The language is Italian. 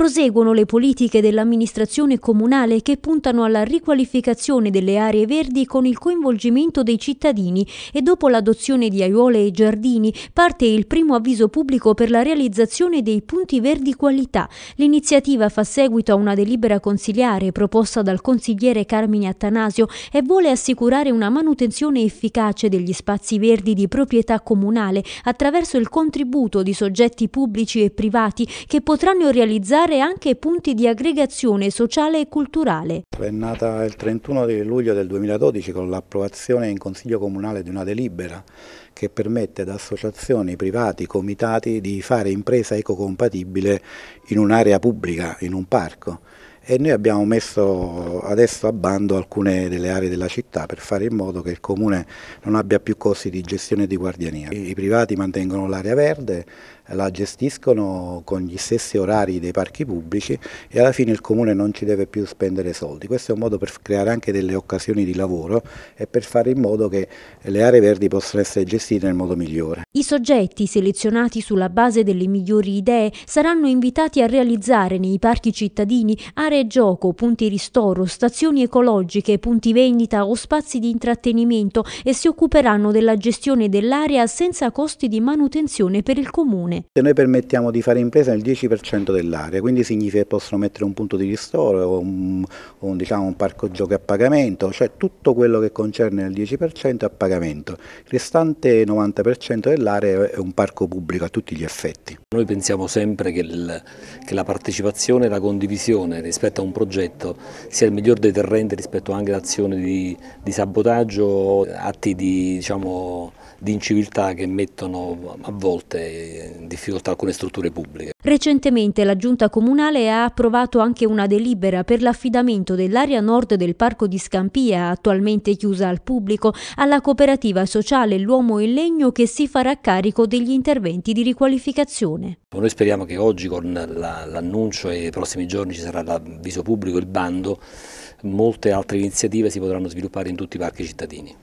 Proseguono le politiche dell'amministrazione comunale che puntano alla riqualificazione delle aree verdi con il coinvolgimento dei cittadini e dopo l'adozione di aiuole e giardini parte il primo avviso pubblico per la realizzazione dei punti verdi qualità. L'iniziativa fa seguito a una delibera consiliare proposta dal consigliere Carmine Attanasio e vuole assicurare una manutenzione efficace degli spazi verdi di proprietà comunale attraverso il contributo di soggetti pubblici e privati che potranno realizzare creare anche punti di aggregazione sociale e culturale. È nata il 31 luglio del 2012 con l'approvazione in Consiglio Comunale di una delibera che permette ad associazioni, privati, comitati di fare impresa ecocompatibile in un'area pubblica, in un parco e noi abbiamo messo adesso a bando alcune delle aree della città per fare in modo che il comune non abbia più costi di gestione di guardiania. I privati mantengono l'area verde, la gestiscono con gli stessi orari dei parchi pubblici e alla fine il comune non ci deve più spendere soldi. Questo è un modo per creare anche delle occasioni di lavoro e per fare in modo che le aree verdi possano essere gestite nel modo migliore. I soggetti selezionati sulla base delle migliori idee saranno invitati a realizzare nei parchi cittadini aree mare gioco, punti ristoro, stazioni ecologiche, punti vendita o spazi di intrattenimento e si occuperanno della gestione dell'area senza costi di manutenzione per il comune. Se noi permettiamo di fare impresa nel 10% dell'area, quindi significa che possono mettere un punto di ristoro o un, un, diciamo, un parco giochi a pagamento, cioè tutto quello che concerne il 10% è a pagamento. Il restante 90% dell'area è un parco pubblico a tutti gli effetti. Noi pensiamo sempre che, il, che, la partecipazione e la condivisione rispetto a un progetto sia il miglior deterrente rispetto anche ad azioni di, di sabotaggio, atti di diciamo, di inciviltà che mettono a volte in difficoltà alcune strutture pubbliche. Recentemente la Giunta Comunale ha approvato anche una delibera per l'affidamento dell'area nord del Parco di Scampia, attualmente chiusa al pubblico, alla cooperativa sociale L'Uomo e Legno che si farà carico degli interventi di riqualificazione. Noi speriamo che oggi con l'annuncio la, e i prossimi giorni ci sarà l'avviso pubblico, il bando, molte altre iniziative si potranno sviluppare in tutti i parchi cittadini.